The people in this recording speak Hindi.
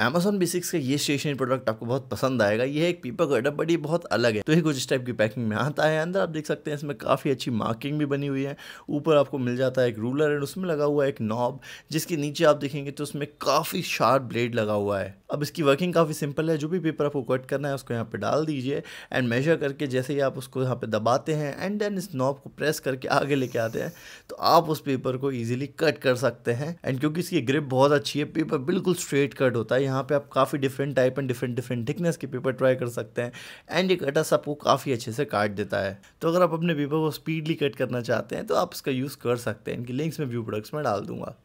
अमेजोन बेसिक्स का ये स्टेशनरी प्रोडक्ट आपको बहुत पसंद आएगा ये एक पीपा का अडप बट ये बहुत अलग है तो ये कुछ इस टाइप की पैकिंग में आता है अंदर आप देख सकते हैं इसमें काफ़ी अच्छी मार्किंग भी बनी हुई है ऊपर आपको मिल जाता है एक रूलर एंड उसमें लगा हुआ है एक नॉब जिसके नीचे आप देखेंगे तो उसमें काफ़ी शार्प ब्लेड लगा हुआ है अब इसकी वर्किंग काफ़ी सिंपल है जो भी पेपर आपको कट करना है उसको यहाँ पर डाल दीजिए एंड मेजर करके जैसे ही आप उसको यहाँ पर दबाते हैं एंड देन इस नॉब को प्रेस करके आगे लेके आते हैं तो आप उस पेपर को ईजिली कट कर सकते हैं एंड क्योंकि इसकी ग्रिप बहुत अच्छी है पेपर बिल्कुल स्ट्रेट कट होता है यहाँ पर आप काफ़ी different type and different different thickness के पेपर ट्राई कर सकते हैं एंड ये कटर्स आपको काफ़ी अच्छे से काट देता है तो अगर आप अपने पेपर को स्पीडली कट करना चाहते हैं तो आप इसका यूज़ कर सकते हैं इनकी लिंक्स मैं व्यू प्रोडक्ट्स में डाल दूंगा